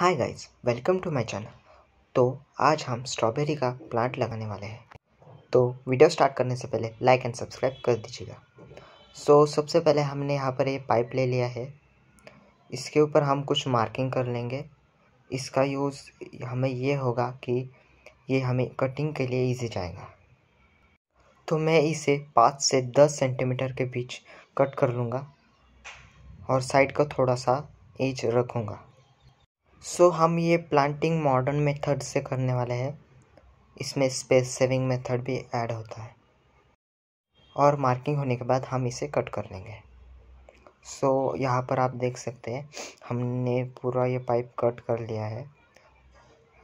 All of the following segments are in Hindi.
hi guys welcome to my channel तो आज हम स्ट्रॉबेरी का प्लांट लगाने वाले हैं तो वीडियो स्टार्ट करने से पहले लाइक एंड सब्सक्राइब कर दीजिएगा सो so, सबसे पहले हमने यहाँ पर ये पाइप ले लिया है इसके ऊपर हम कुछ मार्किंग कर लेंगे इसका यूज़ हमें ये होगा कि ये हमें कटिंग के लिए ईजी जाएगा तो मैं इसे पाँच से दस सेंटीमीटर के बीच कट कर लूँगा और साइड का थोड़ा सा एज रखूँगा सो so, हम ये प्लांटिंग मॉडर्न मेथड से करने वाले हैं इसमें स्पेस सेविंग मेथड भी ऐड होता है और मार्किंग होने के बाद हम इसे कट कर लेंगे सो so, यहाँ पर आप देख सकते हैं हमने पूरा ये पाइप कट कर लिया है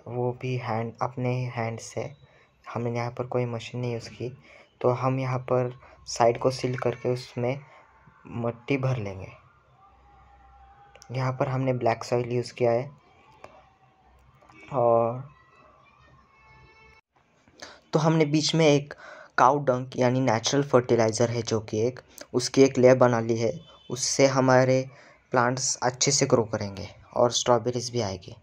वो भी हैंड अपने हैंड से हमने यहाँ पर कोई मशीन नहीं यूज़ की तो हम यहाँ पर साइड को सील करके उसमें मट्टी भर लेंगे यहाँ पर हमने ब्लैक सॉइल यूज़ किया है और तो हमने बीच में एक काउ डंक यानी नेचुरल फर्टिलाइज़र है जो कि एक उसकी एक लेयर बना ली है उससे हमारे प्लांट्स अच्छे से ग्रो करेंगे और स्ट्रॉबेरीज भी आएगी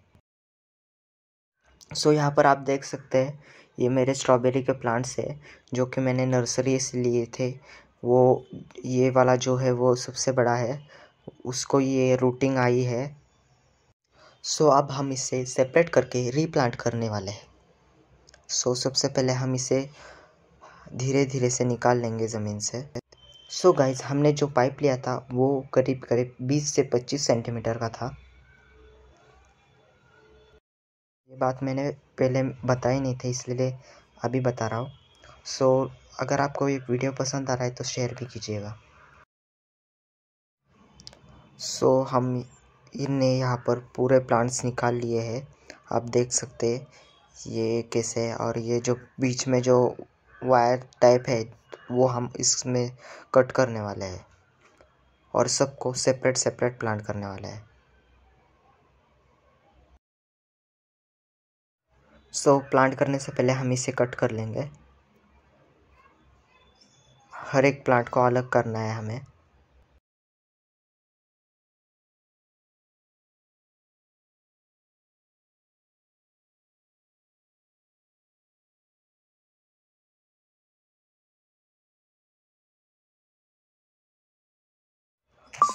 सो so, यहाँ पर आप देख सकते हैं ये मेरे स्ट्रॉबेरी के प्लांट्स है जो कि मैंने नर्सरी से लिए थे वो ये वाला जो है वो सबसे बड़ा है उसको ये रूटिंग आई है सो अब हम इसे सेपरेट करके रीप्लांट करने वाले हैं सो सबसे पहले हम इसे धीरे धीरे से निकाल लेंगे ज़मीन से सो so गाइज हमने जो पाइप लिया था वो करीब करीब 20 से 25 सेंटीमीटर का था ये बात मैंने पहले बताई नहीं थी इसलिए अभी बता रहा हूँ सो so, अगर आपको ये वीडियो पसंद आ रहा है तो शेयर भी कीजिएगा सो so, हम इनने यहाँ पर पूरे प्लांट्स निकाल लिए हैं आप देख सकते ये कैसे है और ये जो बीच में जो वायर टाइप है वो हम इसमें कट करने वाले हैं और सबको सेपरेट सेपरेट प्लांट करने वाले हैं सो so, प्लांट करने से पहले हम इसे कट कर लेंगे हर एक प्लांट को अलग करना है हमें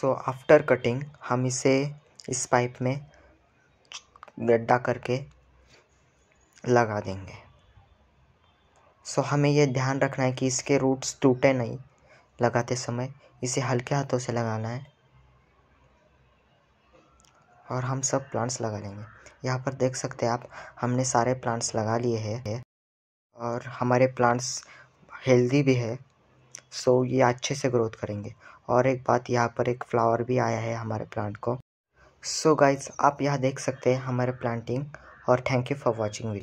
सो आफ्टर कटिंग हम इसे इस पाइप में गड्ढा करके लगा देंगे सो हमें यह ध्यान रखना है कि इसके रूट्स टूटे नहीं लगाते समय इसे हल्के हाथों से लगाना है और हम सब प्लांट्स लगा लेंगे यहाँ पर देख सकते हैं आप हमने सारे प्लांट्स लगा लिए हैं और हमारे प्लांट्स हेल्दी भी है सो ये अच्छे से ग्रोथ करेंगे और एक बात यहाँ पर एक फ्लावर भी आया है हमारे प्लांट को सो so गाइज आप यहाँ देख सकते हैं हमारे प्लांटिंग और thank you for watching we